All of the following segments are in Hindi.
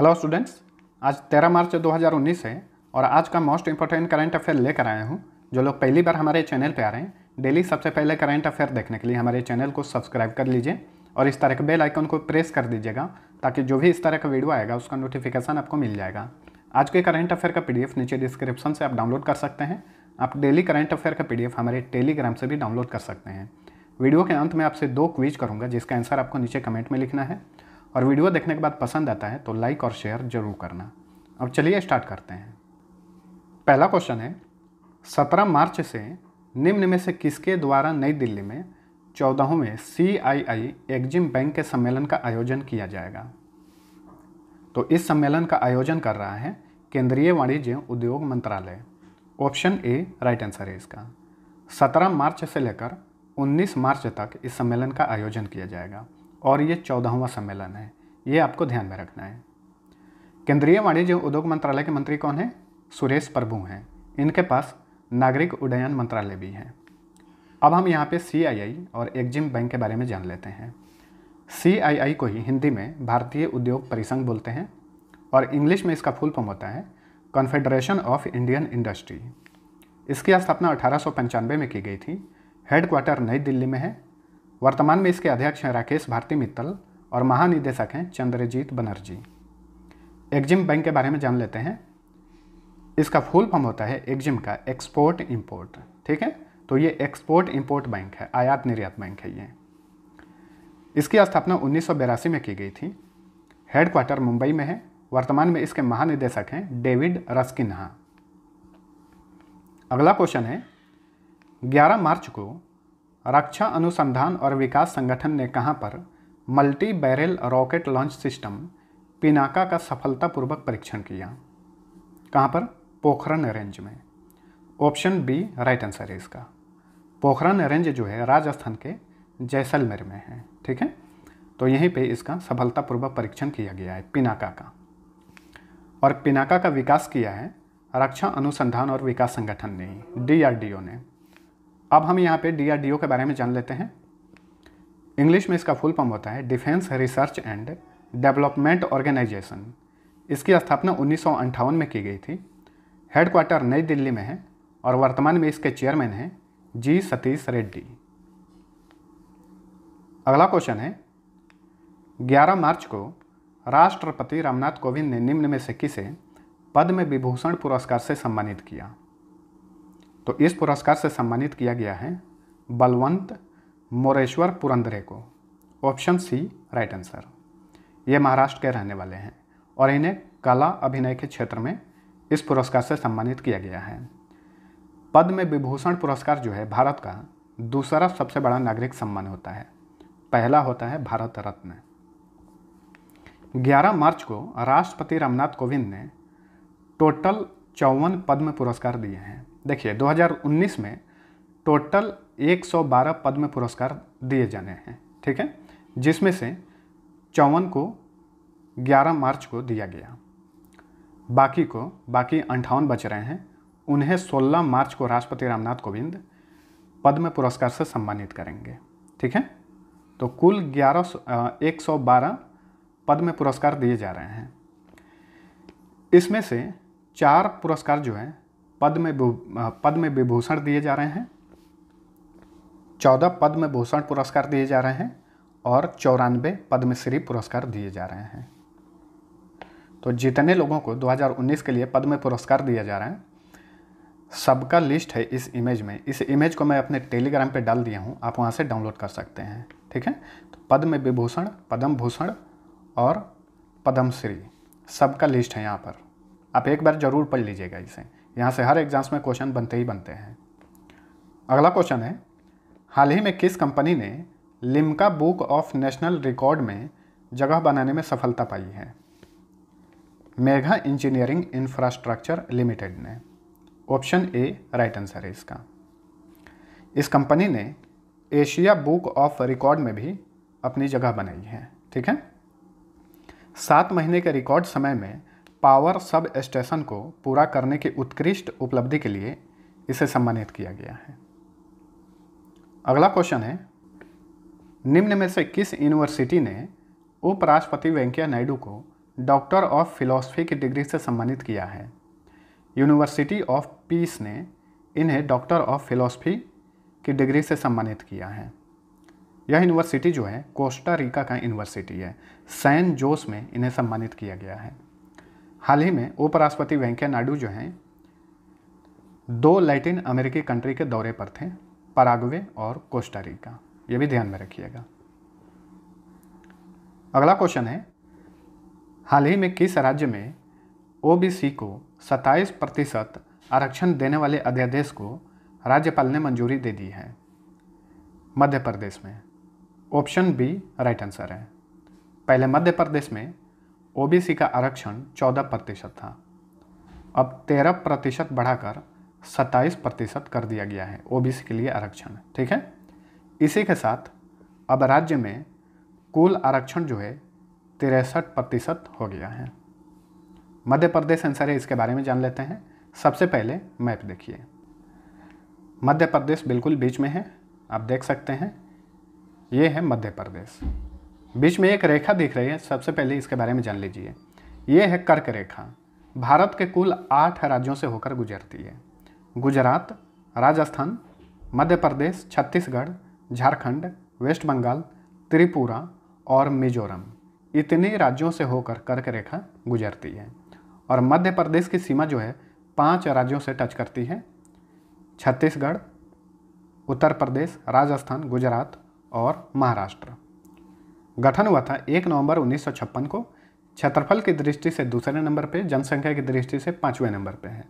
हेलो स्टूडेंट्स आज 13 मार्च 2019 है और आज का मोस्ट इंपॉर्टेंट करंट अफेयर लेकर आया हूँ जो लोग पहली बार हमारे चैनल पे आ रहे हैं डेली सबसे पहले करंट अफेयर देखने के लिए हमारे चैनल को सब्सक्राइब कर लीजिए और इस तरह के बेल आइकन को प्रेस कर दीजिएगा ताकि जो भी इस तरह का वीडियो आएगा उसका नोटिफिकेशन आपको मिल जाएगा आज के करंट अफेयर का पी नीचे डिस्क्रिप्शन से आप डाउनलोड कर सकते हैं आप डेली करंट अफेयर का पी हमारे टेलीग्राम से भी डाउनलोड कर सकते हैं वीडियो के अंत में आपसे दो क्वीज करूँगा जिसका आंसर आपको नीचे कमेंट में लिखना है और वीडियो देखने के बाद पसंद आता है तो लाइक और शेयर जरूर करना अब चलिए स्टार्ट करते हैं पहला क्वेश्चन है सत्रह मार्च से निम्न में से किसके द्वारा नई दिल्ली में चौदहवें सी आई आई एग्जिम बैंक के सम्मेलन का आयोजन किया जाएगा तो इस सम्मेलन का आयोजन कर रहा है केंद्रीय वाणिज्य उद्योग मंत्रालय ऑप्शन ए राइट आंसर है इसका 17 मार्च से लेकर 19 मार्च तक इस सम्मेलन का आयोजन किया जाएगा और ये चौदहवा सम्मेलन है ये आपको ध्यान में रखना है केंद्रीय वाणिज्य उद्योग मंत्रालय के मंत्री कौन हैं सुरेश प्रभु हैं इनके पास नागरिक उड्डयन मंत्रालय भी है अब हम यहाँ पे आई और एग्जिम बैंक के बारे में जान लेते हैं आई को ही हिंदी में भारतीय उद्योग परिसंघ बोलते हैं और इंग्लिश में इसका फुल फॉर्म होता है कॉन्फेडरेशन ऑफ इंडियन इंडस्ट्री इसकी स्थापना अठारह में की गई थी हेडक्वार्टर नई दिल्ली में है वर्तमान में इसके अध्यक्ष हैं राकेश भारती मित्तल और महानिदेशक हैं चंद्रजीत बनर्जी एग्जिम बैंक के बारे में जान लेते हैं इसका फुल फॉर्म होता है एग्जिम का एक्सपोर्ट इम्पोर्ट ठीक है तो ये एक्सपोर्ट इम्पोर्ट बैंक है आयात निर्यात बैंक है ये इसकी स्थापना उन्नीस में की गई थी हेडक्वार्टर मुंबई में है वर्तमान में इसके महानिदेशक हैं डेविड रस्किन्हा अगला क्वेश्चन है 11 मार्च को रक्षा अनुसंधान और विकास संगठन ने कहाँ पर multi barrel rocket launch system Pinaka का सफलतापूर्वक परीक्षण किया कहाँ पर पोखरण रेंज में ऑप्शन बी राइट आंसर है इसका पोखरण रेंज जो है राजस्थान के जैसलमेर में है ठीक है तो यहीं पे इसका सफलतापूर्वक परीक्षण किया गया है पिनाका का और पिनाका का विकास किया है रक्षा अनुसंधान और विकास संगठन ने डी ने अब हम यहाँ पे डीआरडीओ के बारे में जान लेते हैं इंग्लिश में इसका फुल फॉर्म होता है defence research and development organisation इसकी स्थापना उन्नीस में की गई थी हेडक्वार्टर नई दिल्ली में है और वर्तमान में इसके चेयरमैन हैं जी सतीश रेड्डी अगला क्वेश्चन है 11 मार्च को राष्ट्रपति रामनाथ कोविंद ने निम्न में से किसे पद्म विभूषण पुरस्कार से सम्मानित किया तो इस पुरस्कार से सम्मानित किया गया है बलवंत मोरेश्वर पुरंदरे को ऑप्शन सी राइट आंसर ये महाराष्ट्र के रहने वाले हैं और इन्हें कला अभिनय के क्षेत्र में इस पुरस्कार से सम्मानित किया गया है पद्म विभूषण पुरस्कार जो है भारत का दूसरा सबसे बड़ा नागरिक सम्मान होता है पहला होता है भारत रत्न 11 मार्च को राष्ट्रपति रामनाथ कोविंद ने टोटल चौवन पद्म पुरस्कार दिए हैं देखिए 2019 में टोटल 112 पद्म पुरस्कार दिए जाने हैं ठीक है जिसमें से चौवन को 11 मार्च को दिया गया बाकी को बाकी अंठावन बच रहे हैं उन्हें 16 मार्च को राष्ट्रपति रामनाथ कोविंद पद्म पुरस्कार से सम्मानित करेंगे ठीक है तो कुल ग्यारह एक सौ बारह पद्म पुरस्कार दिए जा रहे हैं इसमें से चार पुरस्कार जो हैं पद्म पद्म विभूषण दिए जा रहे हैं चौदह पद्म भूषण पुरस्कार दिए जा रहे हैं और चौरानवे पद्मश्री पुरस्कार दिए जा रहे हैं तो जितने लोगों को 2019 के लिए पद्म पुरस्कार दिया जा रहा है सबका लिस्ट है इस इमेज में इस इमेज को मैं अपने टेलीग्राम पे डाल दिया हूँ आप वहाँ से डाउनलोड कर सकते हैं ठीक है तो पद्म विभूषण पद्म भूषण और पद्मश्री सबका लिस्ट है यहाँ पर आप एक बार ज़रूर पढ़ लीजिएगा इसे यहाँ से हर एग्जाम्स में क्वेश्चन बनते ही बनते हैं अगला क्वेश्चन है हाल ही में किस कंपनी ने Limca book of national record में जगह बनाने में सफलता पाई है मेघा इंजीनियरिंग इंफ्रास्ट्रक्चर लिमिटेड ने ऑप्शन ए राइट आंसर है इसका इस कंपनी ने एशिया बुक ऑफ रिकॉर्ड में भी अपनी जगह बनाई है ठीक है सात महीने के रिकॉर्ड समय में पावर सब स्टेशन को पूरा करने की उत्कृष्ट उपलब्धि के लिए इसे सम्मानित किया गया है अगला क्वेश्चन है निम्न में से किस यूनिवर्सिटी ने उपराष्ट्रपति वेंकैया नायडू को डॉक्टर ऑफ फिलॉसफी की डिग्री से सम्मानित किया है यूनिवर्सिटी ऑफ पीस ने इन्हें डॉक्टर ऑफ फिलॉसफी की डिग्री से सम्मानित किया है यह यूनिवर्सिटी जो है कोस्टा रिका का यूनिवर्सिटी है सैन जोस में इन्हें सम्मानित किया गया है हाल ही में उपराष्ट्रपति वेंकैया नायडू जो हैं दो लैटिन अमेरिकी कंट्री के दौरे पर थे परागवे और कोस्टारिका ये भी ध्यान में रखिएगा अगला क्वेश्चन है हाल ही में किस राज्य में ओबीसी को 27 प्रतिशत आरक्षण देने वाले अध्यादेश को राज्यपाल ने मंजूरी दे दी है मध्य प्रदेश में ऑप्शन बी राइट आंसर है पहले मध्य प्रदेश में ओबीसी का आरक्षण 14 प्रतिशत था अब 13 प्रतिशत बढ़ाकर 27 प्रतिशत कर दिया गया है ओबीसी के लिए आरक्षण ठीक है इसी के साथ अब राज्य में कुल आरक्षण जो है तिरसठ प्रतिशत हो गया है मध्य प्रदेश आंसर है इसके बारे में जान लेते हैं सबसे पहले मैप देखिए मध्य प्रदेश बिल्कुल बीच में है आप देख सकते हैं ये है मध्य प्रदेश बीच में एक रेखा दिख रही है सबसे पहले इसके बारे में जान लीजिए ये है कर्क रेखा भारत के कुल आठ राज्यों से होकर गुजरती है गुजरात राजस्थान मध्य प्रदेश छत्तीसगढ़ झारखंड वेस्ट बंगाल त्रिपुरा और मिजोरम इतने राज्यों से होकर कर्क रेखा गुजरती है और मध्य प्रदेश की सीमा जो है पांच राज्यों से टच करती है छत्तीसगढ़ उत्तर प्रदेश राजस्थान गुजरात और महाराष्ट्र गठन हुआ था एक नवंबर 1956 को क्षेत्रफल की दृष्टि से दूसरे नंबर पे जनसंख्या की दृष्टि से पाँचवें नंबर पे है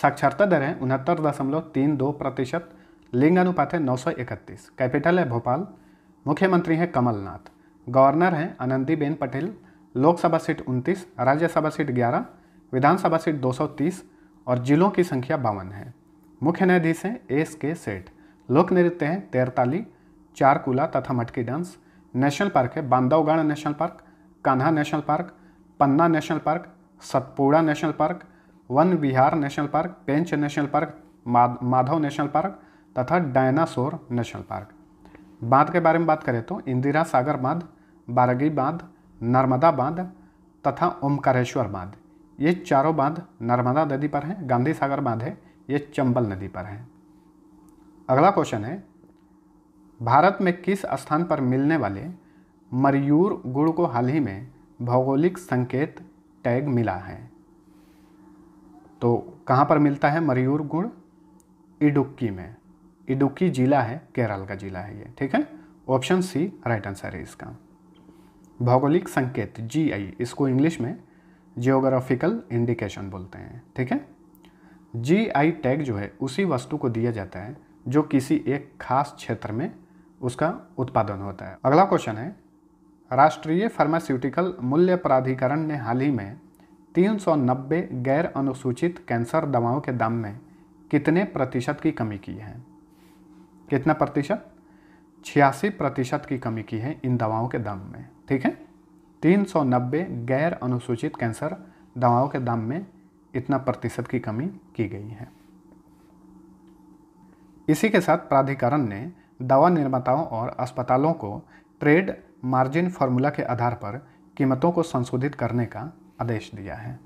साक्षरता दर है उनहत्तर दशमलव तीन दो प्रतिशत लिंग अनुपात है नौ सौ इकतीस कैपिटल है भोपाल मुख्यमंत्री हैं कमलनाथ गवर्नर हैं आनंदीबेन पटेल लोकसभा सीट उनतीस राज्यसभा सीट ग्यारह विधानसभा सीट तीस और जिलों की संख्या बावन है मुख्य न्यायाधीश हैं एस के सेठ लोक नृत्य हैं तेरताली चारकूला तथा मटकी डांस नेशनल पार्क है Bandhavgarh national park Kanha national park Panna national park Satpura national park Van Vihar national park Pench national park Madhav national park तथा डायनासोर नेशनल पार्क बांध के बारे में बात करें तो इंदिरा सागर बांध बारगी बांध नर्मदा बांध तथा ओमकारेश्वर बांध ये चारों बांध नर्मदा नदी पर हैं गांधी सागर बांध है ये चंबल नदी पर हैं अगला क्वेश्चन है भारत में किस स्थान पर मिलने वाले मरयूर गुड़ को हाल ही में भौगोलिक संकेत टैग मिला है तो कहाँ पर मिलता है मरयूर गुड़ इडुक्की में इडुक्की जिला है केरल का जिला है ये ठीक है ऑप्शन सी राइट आंसर है इसका भौगोलिक संकेत जी आई इसको इंग्लिश में जियोग्राफिकल इंडिकेशन बोलते हैं ठीक है जी आई टैग जो है उसी वस्तु को दिया जाता है जो किसी एक खास क्षेत्र में उसका उत्पादन होता है अगला क्वेश्चन है राष्ट्रीय फार्मास्यूटिकल मूल्य प्राधिकरण ने हाल ही में 390 गैर अनुसूचित कैंसर दवाओं के दाम में कितने प्रतिशत की कमी की है कितना प्रतिशत छियासी प्रतिशत की कमी की है इन दवाओं के दाम में ठीक है 390 गैर अनुसूचित कैंसर दवाओं के दाम में इतना प्रतिशत की कमी की गई है इसी के साथ प्राधिकरण ने दवा निर्माताओं और अस्पतालों को ट्रेड मार्जिन फार्मूला के आधार पर कीमतों को संशोधित करने का आदेश दिया है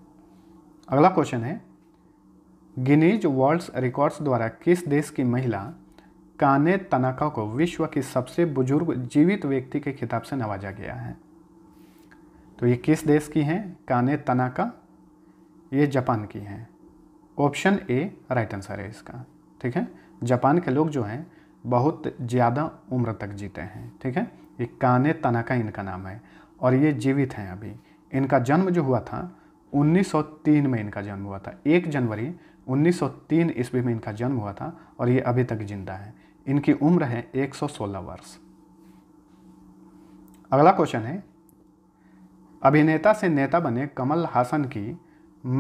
अगला क्वेश्चन है गिनीज वर्ल्ड रिकॉर्ड्स द्वारा किस देश की महिला काने तनाका को विश्व की सबसे बुजुर्ग जीवित व्यक्ति के खिताब से नवाजा गया है तो ये किस देश की हैं काने तनाका ये जापान की हैं ऑप्शन ए राइट आंसर है इसका ठीक है जापान के लोग जो हैं बहुत ज़्यादा उम्र तक जीते हैं ठीक है ये काने तनाका इनका नाम है और ये जीवित हैं अभी इनका जन्म जो हुआ था 1903 में इनका जन्म हुआ था 1 जनवरी 1903 ईस्वी में इनका जन्म हुआ था और ये अभी तक जिंदा है इनकी उम्र है 116 वर्ष अगला क्वेश्चन है अभिनेता से नेता बने कमल हासन की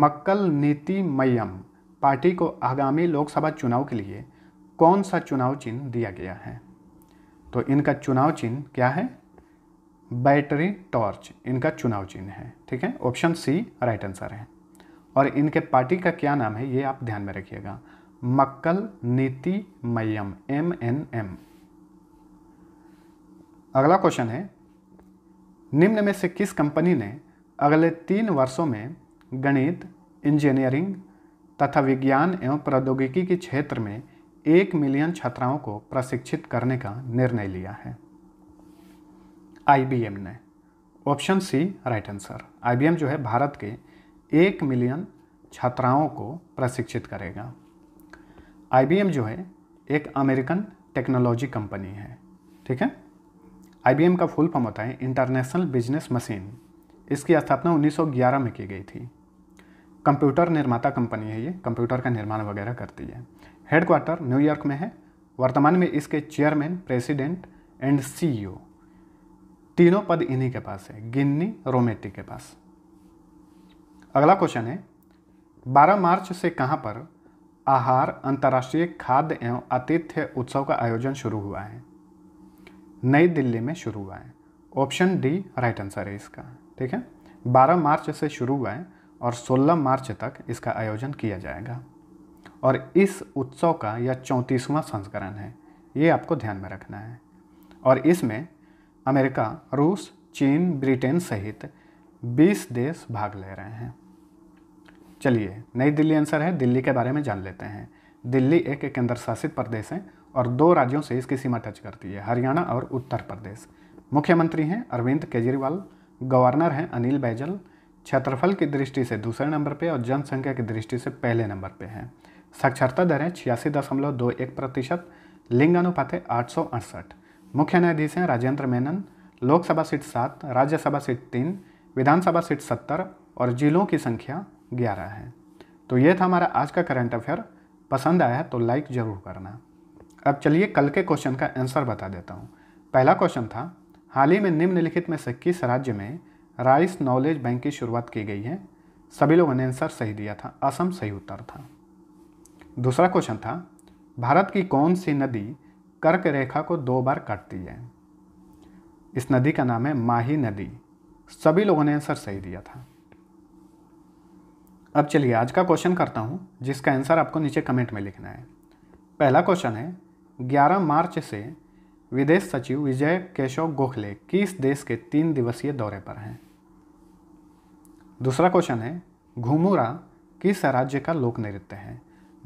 मक्कल नीति मयम पार्टी को आगामी लोकसभा चुनाव के लिए कौन सा चुनाव चिन्ह दिया गया है तो इनका चुनाव चिन्ह क्या है बैटरी टॉर्च इनका चुनाव चिन्ह है ठीक है ऑप्शन सी राइट आंसर है और इनके पार्टी का क्या नाम है ये आप ध्यान में रखिएगा Makkal Needhi Maiam M N M अगला क्वेश्चन है निम्न में से किस कंपनी ने अगले तीन वर्षों में गणित इंजीनियरिंग तथा विज्ञान एवं प्रौद्योगिकी के क्षेत्र में एक मिलियन छात्राओं को प्रशिक्षित करने का निर्णय लिया है आईबीएम ने option C right answer IBM जो है भारत के एक मिलियन छात्राओं को प्रशिक्षित करेगा आईबीएम जो है एक अमेरिकन टेक्नोलॉजी कंपनी है ठीक है आईबीएम का फुल फॉर्म होता है इंटरनेशनल बिजनेस मशीन इसकी स्थापना 1911 में की गई थी कंप्यूटर निर्माता कंपनी है ये कंप्यूटर का निर्माण वगैरह करती है हेडक्वार्टर न्यूयॉर्क में है वर्तमान में इसके चेयरमैन प्रेसिडेंट एंड सीईओ तीनों पद इन्हीं के पास है गिन्नी रोमेटी के पास अगला क्वेश्चन है 12 मार्च से कहाँ पर आहार अंतर्राष्ट्रीय खाद्य एवं आतिथ्य उत्सव का आयोजन शुरू हुआ है नई दिल्ली में शुरू हुआ है ऑप्शन डी राइट आंसर है इसका ठीक है 12 मार्च से शुरू हुआ है और 16 मार्च तक इसका आयोजन किया जाएगा और इस उत्सव का यह चौंतीसवां संस्करण है ये आपको ध्यान में रखना है और इसमें अमेरिका रूस चीन ब्रिटेन सहित 20 देश भाग ले रहे हैं चलिए नई दिल्ली आंसर है दिल्ली के बारे में जान लेते हैं दिल्ली एक केंद्र शासित प्रदेश है और दो राज्यों से इसकी सीमा टच करती है हरियाणा और उत्तर प्रदेश मुख्यमंत्री हैं अरविंद केजरीवाल गवर्नर हैं अनिल बैजल क्षेत्रफल की दृष्टि से दूसरे नंबर पे और जनसंख्या की दृष्टि से पहले नंबर पे हैं साक्षरता दरें छियासी दशमलव दो एक प्रतिशत लिंग है आठ सौ अड़सठ मुख्य न्यायाधीश हैं राजेंद्र मेनन लोकसभा सीट सात राज्यसभा सीट तीन विधानसभा सीट सत्तर और जिलों की संख्या ग्यारह है तो ये था हमारा आज का करंट अफेयर पसंद आया तो लाइक ज़रूर करना अब चलिए कल के क्वेश्चन का आंसर बता देता हूँ पहला क्वेश्चन था हाल ही में निम्नलिखित में से किस राज्य में राइस नॉलेज बैंक की शुरुआत की गई है सभी लोगों ने आंसर सही दिया था असम सही उत्तर था दूसरा क्वेश्चन था भारत की कौन सी नदी कर्क रेखा को दो बार काटती है इस नदी का नाम है माही नदी सभी लोगों ने आंसर सही दिया था अब चलिए आज का क्वेश्चन करता हूँ जिसका आंसर आपको नीचे कमेंट में लिखना है पहला क्वेश्चन है 11 मार्च से विदेश सचिव विजय केशव गोखले किस देश के तीन दिवसीय दौरे पर हैं दूसरा क्वेश्चन है घूमूरा किस राज्य का लोक नृत्य है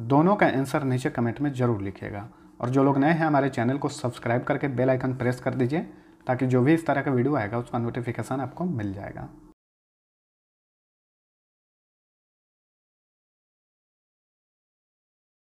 दोनों का आंसर नीचे कमेंट में ज़रूर लिखिएगा और जो लोग नए हैं हमारे चैनल को सब्सक्राइब करके बेल आइकन प्रेस कर दीजिए ताकि जो भी इस तरह का वीडियो आएगा उसका नोटिफिकेशन आपको मिल जाएगा